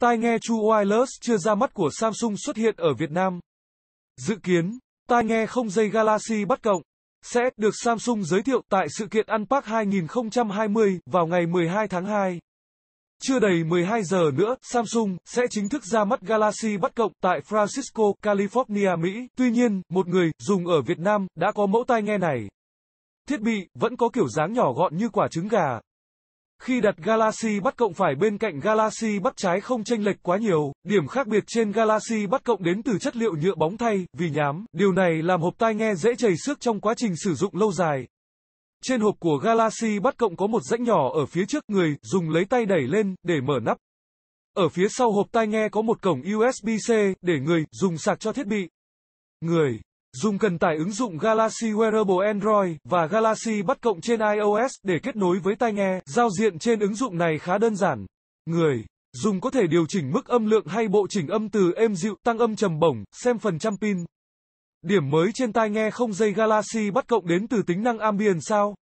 Tai nghe True Wireless chưa ra mắt của Samsung xuất hiện ở Việt Nam. Dự kiến, tai nghe không dây Galaxy bắt cộng sẽ được Samsung giới thiệu tại sự kiện Unpack 2020 vào ngày 12 tháng 2. Chưa đầy 12 giờ nữa, Samsung sẽ chính thức ra mắt Galaxy bắt cộng tại Francisco, California, Mỹ. Tuy nhiên, một người dùng ở Việt Nam đã có mẫu tai nghe này. Thiết bị vẫn có kiểu dáng nhỏ gọn như quả trứng gà, khi đặt Galaxy bắt cộng phải bên cạnh Galaxy bắt trái không chênh lệch quá nhiều, điểm khác biệt trên Galaxy bắt cộng đến từ chất liệu nhựa bóng thay, vì nhám, điều này làm hộp tai nghe dễ chảy xước trong quá trình sử dụng lâu dài. Trên hộp của Galaxy bắt cộng có một rãnh nhỏ ở phía trước người, dùng lấy tay đẩy lên, để mở nắp. Ở phía sau hộp tai nghe có một cổng USB-C, để người, dùng sạc cho thiết bị. Người Dùng cần tải ứng dụng Galaxy Wearable Android và Galaxy bắt cộng trên iOS để kết nối với tai nghe. Giao diện trên ứng dụng này khá đơn giản. Người dùng có thể điều chỉnh mức âm lượng hay bộ chỉnh âm từ êm dịu, tăng âm trầm bổng, xem phần trăm pin. Điểm mới trên tai nghe không dây Galaxy bắt cộng đến từ tính năng ambient sao?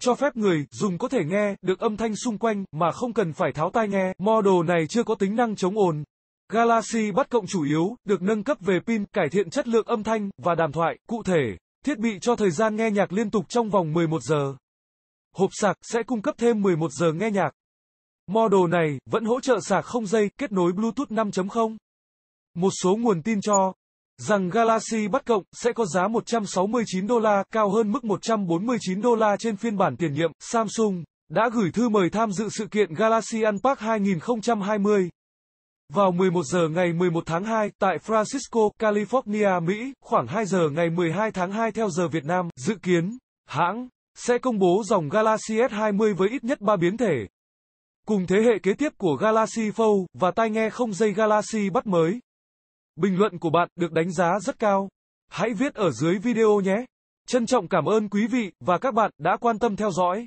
Cho phép người dùng có thể nghe được âm thanh xung quanh mà không cần phải tháo tai nghe. Model này chưa có tính năng chống ồn. Galaxy Buds cộng chủ yếu được nâng cấp về pin, cải thiện chất lượng âm thanh và đàm thoại. Cụ thể, thiết bị cho thời gian nghe nhạc liên tục trong vòng 11 giờ. Hộp sạc sẽ cung cấp thêm 11 giờ nghe nhạc. Model này vẫn hỗ trợ sạc không dây kết nối Bluetooth 5.0. Một số nguồn tin cho rằng Galaxy Buds cộng sẽ có giá 169 đô la, cao hơn mức 149 đô la trên phiên bản tiền nhiệm. Samsung đã gửi thư mời tham dự sự kiện Galaxy Unpacked 2020. Vào 11 giờ ngày 11 tháng 2 tại Francisco, California, Mỹ, khoảng 2 giờ ngày 12 tháng 2 theo giờ Việt Nam, dự kiến, hãng sẽ công bố dòng Galaxy S20 với ít nhất 3 biến thể. Cùng thế hệ kế tiếp của Galaxy Fold và tai nghe không dây Galaxy bắt mới. Bình luận của bạn được đánh giá rất cao. Hãy viết ở dưới video nhé. Trân trọng cảm ơn quý vị và các bạn đã quan tâm theo dõi.